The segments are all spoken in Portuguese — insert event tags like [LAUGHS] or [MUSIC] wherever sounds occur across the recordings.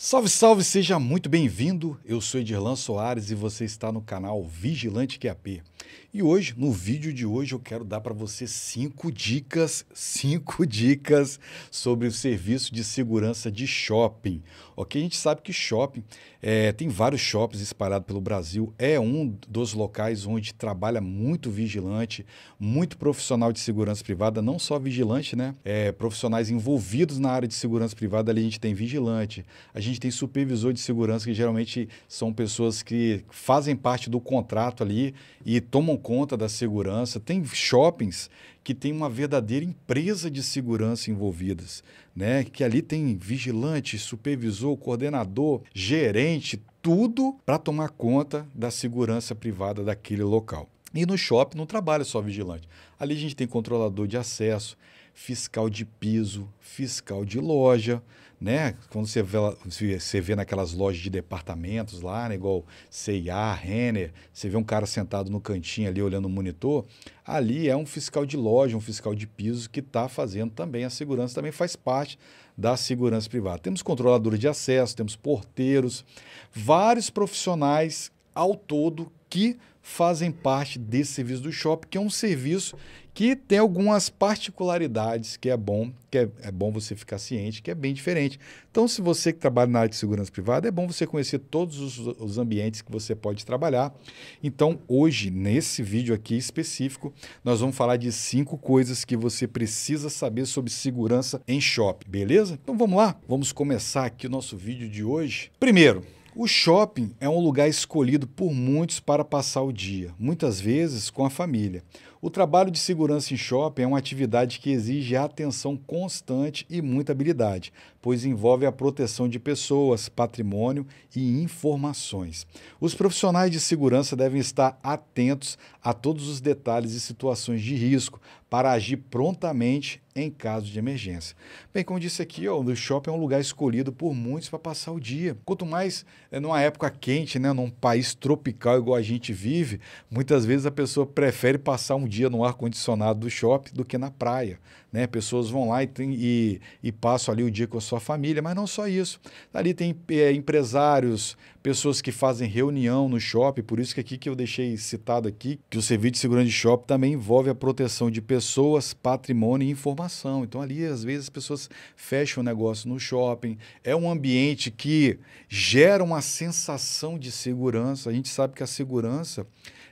Salve, salve, seja muito bem-vindo. Eu sou Edirlan Soares e você está no canal Vigilante QAP. E hoje, no vídeo de hoje, eu quero dar para você cinco dicas, cinco dicas sobre o serviço de segurança de shopping. Ok, a gente sabe que shopping é, tem vários shoppings espalhados pelo Brasil, é um dos locais onde trabalha muito vigilante, muito profissional de segurança privada, não só vigilante, né? É, profissionais envolvidos na área de segurança privada, ali a gente tem vigilante, a gente gente tem supervisor de segurança, que geralmente são pessoas que fazem parte do contrato ali e tomam conta da segurança. Tem shoppings que tem uma verdadeira empresa de segurança envolvidas, né? Que ali tem vigilante, supervisor, coordenador, gerente, tudo para tomar conta da segurança privada daquele local. E no shopping não trabalha só vigilante. Ali a gente tem controlador de acesso, fiscal de piso, fiscal de loja, né? Quando você vê, você vê naquelas lojas de departamentos lá, né? igual C&A, Renner, você vê um cara sentado no cantinho ali olhando o monitor, ali é um fiscal de loja, um fiscal de piso que está fazendo também a segurança, também faz parte da segurança privada. Temos controladores de acesso, temos porteiros, vários profissionais ao todo que fazem parte desse serviço do shopping, que é um serviço que tem algumas particularidades que é bom, que é, é, bom você ficar ciente, que é bem diferente. Então, se você que trabalha na área de segurança privada, é bom você conhecer todos os, os ambientes que você pode trabalhar. Então, hoje, nesse vídeo aqui específico, nós vamos falar de cinco coisas que você precisa saber sobre segurança em shopping, beleza? Então vamos lá, vamos começar aqui o nosso vídeo de hoje. Primeiro, o shopping é um lugar escolhido por muitos para passar o dia, muitas vezes com a família. O trabalho de segurança em shopping é uma atividade que exige atenção constante e muita habilidade, pois envolve a proteção de pessoas, patrimônio e informações. Os profissionais de segurança devem estar atentos a todos os detalhes e situações de risco para agir prontamente em caso de emergência. Bem, como disse aqui, ó, o shopping é um lugar escolhido por muitos para passar o dia. Quanto mais é, numa época quente, né, num país tropical igual a gente vive, muitas vezes a pessoa prefere passar um dia no ar-condicionado do shopping do que na praia. Né? Pessoas vão lá e, tem, e, e passam ali o dia com a sua família, mas não só isso. Ali tem é, empresários, pessoas que fazem reunião no shopping, por isso que aqui que eu deixei citado aqui, que o serviço de segurança de shopping também envolve a proteção de pessoas, patrimônio e informação. Então ali às vezes as pessoas fecham o negócio no shopping, é um ambiente que gera uma sensação de segurança. A gente sabe que a segurança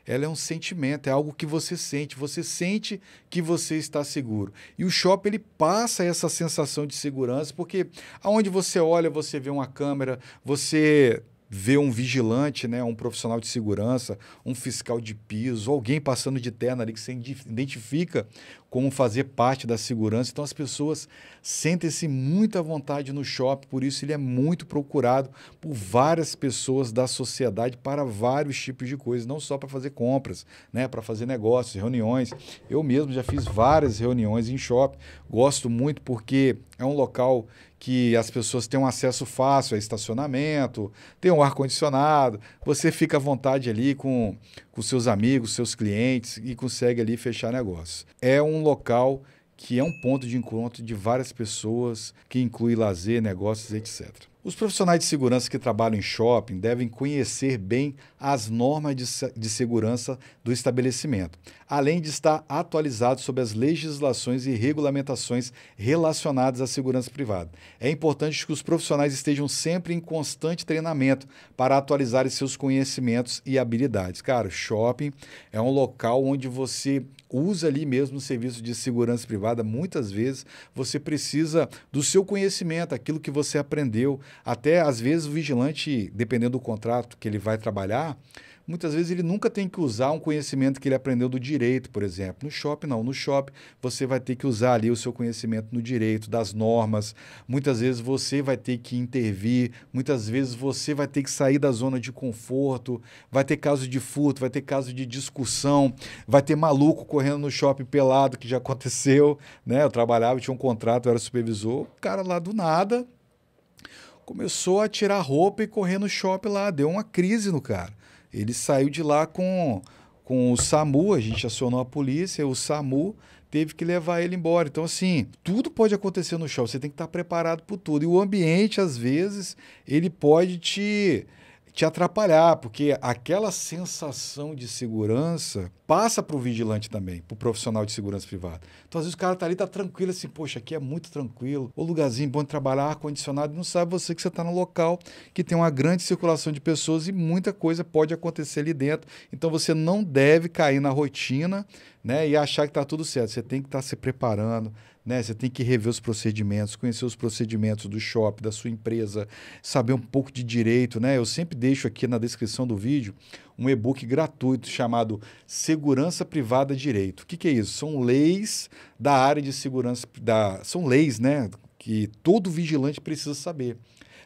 ela é um sentimento, é algo que você sente. Você sente que você está seguro. E o shopping ele passa essa sensação de segurança, porque aonde você olha, você vê uma câmera, você ver um vigilante, né, um profissional de segurança, um fiscal de piso, alguém passando de terno ali que se identifica como fazer parte da segurança. Então as pessoas sentem-se muito à vontade no shopping, por isso ele é muito procurado por várias pessoas da sociedade para vários tipos de coisas, não só para fazer compras, né, para fazer negócios, reuniões. Eu mesmo já fiz várias reuniões em shopping, gosto muito porque é um local que as pessoas têm um acesso fácil a estacionamento, tem um ar-condicionado, você fica à vontade ali com, com seus amigos, seus clientes e consegue ali fechar negócio. É um local que é um ponto de encontro de várias pessoas, que inclui lazer, negócios, etc. Os profissionais de segurança que trabalham em shopping devem conhecer bem as normas de, de, segurança do estabelecimento, além de estar atualizados sobre as legislações e regulamentações relacionadas à segurança privada. É importante que os profissionais estejam sempre em constante treinamento para atualizarem seus conhecimentos e habilidades. Cara, shopping é um local onde você usa ali mesmo o serviço de segurança privada. Muitas vezes você precisa do seu conhecimento, aquilo que você aprendeu até às vezes o vigilante, dependendo do contrato que ele vai trabalhar, muitas vezes ele nunca tem que usar um conhecimento que ele aprendeu do direito, por exemplo. No shopping, não. No shopping, você vai ter que usar ali o seu conhecimento no direito, das normas. Muitas vezes você vai ter que intervir, muitas vezes você vai ter que sair da zona de conforto. Vai ter caso de furto, vai ter caso de discussão, vai ter maluco correndo no shopping pelado, que já [LAUGHS] aconteceu. Né? Eu trabalhava, tinha um contrato, eu era supervisor. O cara lá do nada começou a tirar roupa e correr no shopping lá. Deu uma crise no cara. Ele saiu de lá com, com o SAMU, a gente acionou a polícia, o SAMU teve que levar ele embora. Então, assim, tudo pode acontecer no shopping, você tem que estar preparado para tudo. E o ambiente, às vezes, ele pode te te atrapalhar, porque aquela sensação de segurança passa para o vigilante também, para o profissional de segurança privada. Então, às vezes, o cara está ali, está tranquilo, assim, poxa, aqui é muito tranquilo, o lugarzinho bom de trabalhar, ar-condicionado, não sabe você que você está no local que tem uma grande circulação de pessoas e muita coisa pode acontecer ali dentro. Então, você não deve cair na rotina né, e achar que está tudo certo. Você tem que estar tá se preparando, né? Você tem que rever os procedimentos, conhecer os procedimentos do shopping, da sua empresa, saber um pouco de direito, né? Eu sempre deixo aqui na descrição do vídeo um e-book gratuito chamado Segurança Privada Direito. O que, que é isso? São leis da área de segurança, da, são leis, né? Que todo vigilante precisa saber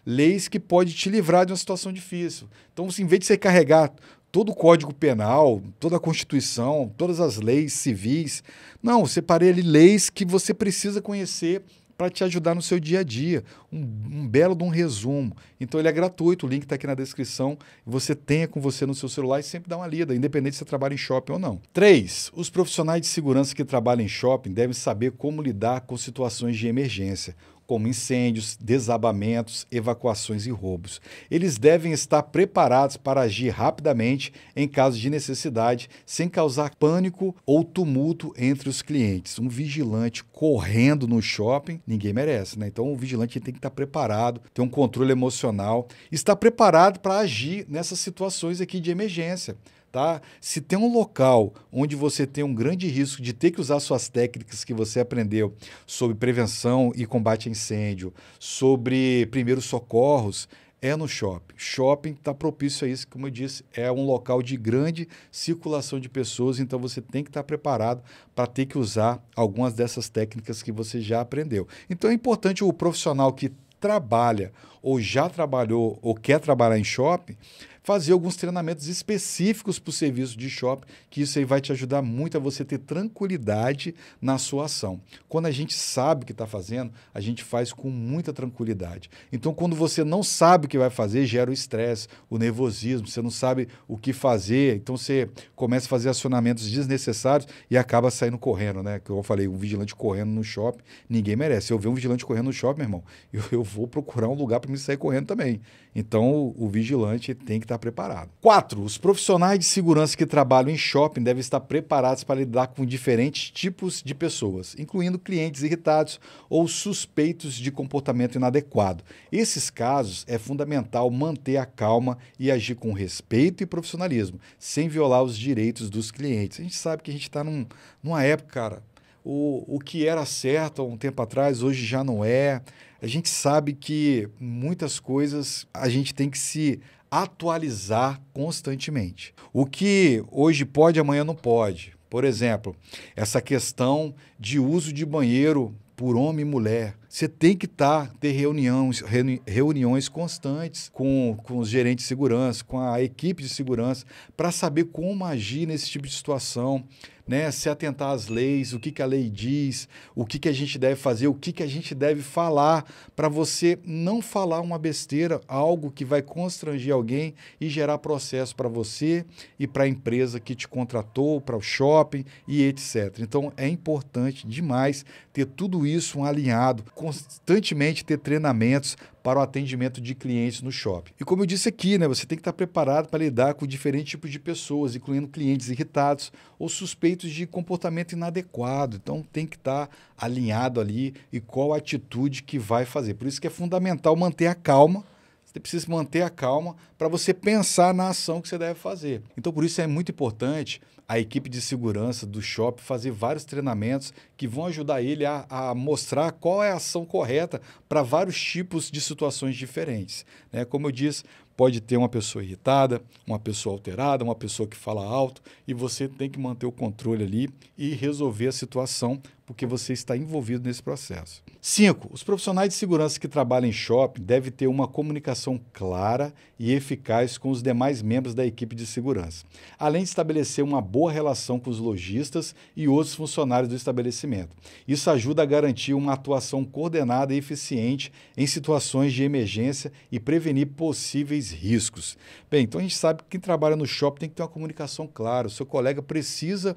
leis que pode te livrar de uma situação difícil. Então, assim, em vez de você carregar todo o Código Penal, toda a Constituição, todas as leis civis. Não, separei ali leis que você precisa conhecer para te ajudar no seu dia a dia. Um, um, belo de um resumo. Então ele é gratuito, o link está aqui na descrição. Você tenha com você no seu celular e sempre dá uma lida, independente se você trabalha em shopping ou não. 3. Os profissionais de segurança que trabalham em shopping devem saber como lidar com situações de emergência como incêndios, desabamentos, evacuações e roubos. Eles devem estar preparados para agir rapidamente em caso de necessidade, sem causar pânico ou tumulto entre os clientes. Um vigilante correndo no shopping, ninguém merece, né? Então o vigilante tem que estar preparado, ter um controle emocional, estar preparado para agir nessas situações aqui de emergência tá? Se tem um local onde você tem um grande risco de ter que usar suas técnicas que você aprendeu sobre prevenção e combate a incêndio, sobre primeiros socorros, é no shopping. Shopping está propício a isso, como eu disse, é um local de grande circulação de pessoas, então você tem que estar tá preparado para ter que usar algumas dessas técnicas que você já aprendeu. Então é importante o profissional que trabalha ou já trabalhou ou quer trabalhar em shopping fazer alguns treinamentos específicos para o serviço de shopping, que isso aí vai te ajudar muito a você ter tranquilidade na sua ação. Quando a gente sabe o que está fazendo, a gente faz com muita tranquilidade. Então, quando você não sabe o que vai fazer, gera o estresse, o nervosismo, você não sabe o que fazer, então você começa a fazer acionamentos desnecessários e acaba saindo correndo, né? Que eu falei, um vigilante correndo no shopping, ninguém merece. Se eu ver um vigilante correndo no shopping, meu irmão, eu, [LAUGHS] eu vou procurar um lugar para me sair correndo também. Então, o, vigilante tem que estar preparado. Quatro, os profissionais de segurança que trabalham em shopping devem estar preparados para lidar com diferentes tipos de pessoas, incluindo clientes irritados ou suspeitos de comportamento inadequado. Esses casos é fundamental manter a calma e agir com respeito e profissionalismo, sem violar os direitos dos clientes. A gente sabe que a gente está num, numa época, cara, o, o que era certo há um tempo atrás, hoje já não é a gente sabe que muitas coisas a gente tem que se atualizar constantemente. O que hoje pode, amanhã não pode. Por exemplo, essa questão de uso de banheiro por homem e mulher. Você tem que tá, ter reuniões, reuni, reuniões constantes com, com os gerentes de segurança, com a equipe de segurança, para saber como agir nesse tipo de situação, né, se atentar às leis, o que, que a lei diz, o que, que a gente deve fazer, o que, que a gente deve falar, para você não falar uma besteira, algo que vai constranger alguém e gerar processo para você e para a empresa que te contratou, para o shopping e etc. Então é importante demais ter tudo isso alinhado, constantemente ter treinamentos para o atendimento de clientes no shopping. E como eu disse aqui, né, você tem que estar preparado para lidar com diferentes tipos de pessoas, incluindo clientes irritados ou suspeitos de comportamento inadequado. Então tem que estar alinhado ali e qual a atitude que vai fazer. Por isso que é fundamental manter a calma. Você precisa manter a calma para você pensar na ação que você deve fazer. Então, por isso é muito importante a equipe de segurança do shopping fazer vários treinamentos que vão ajudar ele a, a mostrar qual é a ação correta para vários tipos de situações diferentes. Né? Como eu disse, pode ter uma pessoa irritada, uma pessoa alterada, uma pessoa que fala alto, e você tem que manter o controle ali e resolver a situação, porque você está envolvido nesse processo. Cinco, Os profissionais de segurança que trabalham em shopping devem ter uma comunicação clara e eficaz com os demais membros da equipe de segurança, além de estabelecer uma boa relação com os lojistas e outros funcionários do estabelecimento. Isso ajuda a garantir uma atuação coordenada e eficiente em situações de emergência e prevenir possíveis riscos. Bem, então a gente sabe que quem trabalha no shopping tem que ter uma comunicação clara. O seu colega precisa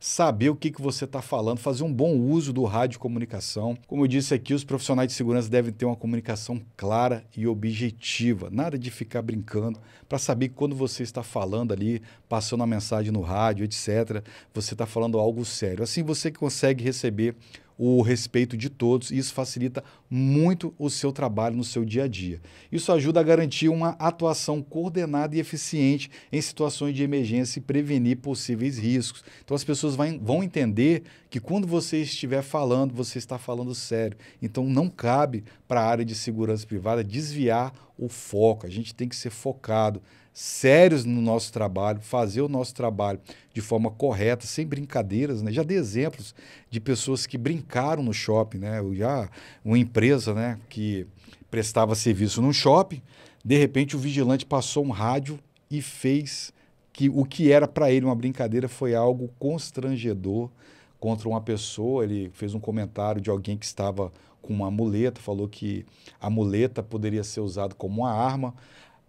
saber o que, que você está falando, fazer um bom uso do rádio comunicação. Como eu disse aqui, os profissionais de segurança devem ter uma comunicação clara e objetiva. Nada de ficar brincando para saber quando você está falando ali, passando a mensagem no rádio, etc., você está falando algo sério. Assim você consegue receber o respeito de todos e isso facilita muito o seu trabalho no seu dia a dia. Isso ajuda a garantir uma atuação coordenada e eficiente em situações de emergência e prevenir possíveis riscos. Então as pessoas vai, vão entender que quando você estiver falando, você está falando sério. Então não cabe para a área de segurança privada desviar o foco. A gente tem que ser focado sérios no nosso trabalho, fazer o nosso trabalho de forma correta, sem brincadeiras, né? Já dei exemplos de pessoas que brincaram no shopping, né? Eu já uma empresa, né, que prestava serviço num shopping, de repente o vigilante passou um rádio e fez que o que era para ele uma brincadeira foi algo constrangedor contra uma pessoa, ele fez um comentário de alguém que estava com uma muleta, falou que a muleta poderia ser usada como uma arma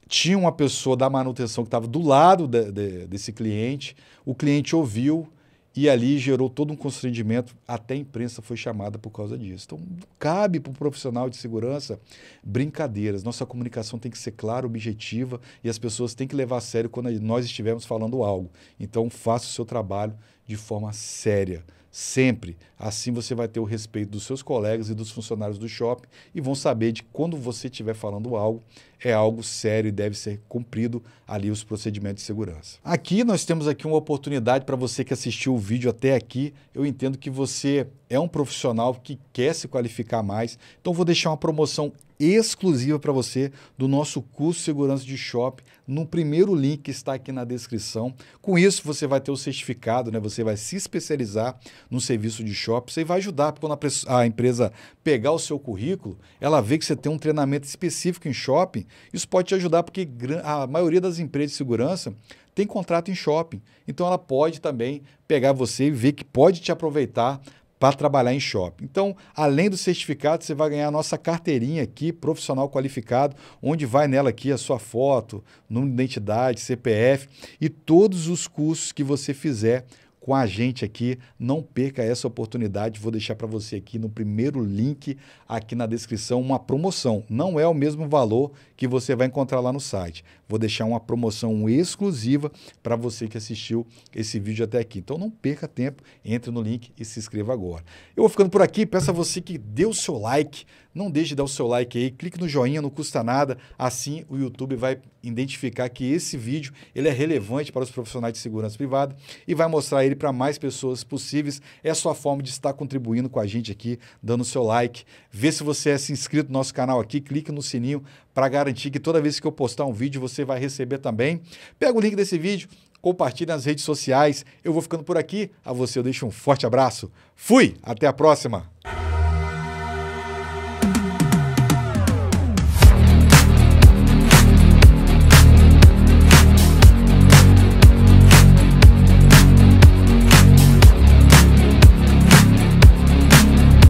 tinha uma pessoa da manutenção que estava do lado de, de, desse cliente, o cliente ouviu e ali gerou todo um constrangimento, até a imprensa foi chamada por causa disso. Então, cabe para o profissional de segurança brincadeiras. Nossa comunicação tem que ser clara, objetiva e as pessoas têm que levar a sério quando nós estivermos falando algo. Então, faça o seu trabalho de forma séria, sempre. Assim você vai ter o respeito dos seus colegas e dos funcionários do shopping e vão saber de quando você estiver falando algo, é algo sério e deve ser cumprido ali os procedimentos de segurança. Aqui nós temos aqui uma oportunidade para você que assistiu o vídeo até aqui. Eu entendo que você é um profissional que quer se qualificar mais. Então vou deixar uma promoção exclusiva para você do nosso curso Segurança de Shopping no primeiro link que está aqui na descrição. Com isso você vai ter o certificado, né? Você vai se especializar no serviço de shopping, você vai ajudar porque quando a empresa pegar o seu currículo, ela vê que você tem um treinamento específico em shopping. Isso pode te ajudar porque a maioria das empresas de segurança tem contrato em shopping. Então ela pode também pegar você e ver que pode te aproveitar para trabalhar em shopping. Então, além do certificado, você vai ganhar a nossa carteirinha aqui, profissional qualificado, onde vai nela aqui a sua foto, número de identidade, CPF e todos os cursos que você fizer com a gente aqui. Não perca essa oportunidade. Vou deixar para você aqui no primeiro link aqui na descrição uma promoção. Não é o mesmo valor que você vai encontrar lá no site, vou deixar uma promoção exclusiva para você que assistiu esse vídeo até aqui. Então não perca tempo, entre no link e se inscreva agora. Eu vou ficando por aqui, peço a você que dê o seu like, não deixe de dar o seu like aí, clique no joinha, não custa nada, assim o YouTube vai identificar que esse vídeo ele é relevante para os profissionais de segurança privada e vai mostrar ele para mais pessoas possíveis. É a sua forma de estar contribuindo com a gente aqui, dando o seu like. Vê se você é inscrito no nosso canal aqui, clique no sininho para garantir que toda vez que eu postar um vídeo você você vai receber também. Pega o link desse vídeo, compartilhe nas redes sociais. Eu vou ficando por aqui. A você eu deixo um forte abraço. Fui, até a próxima.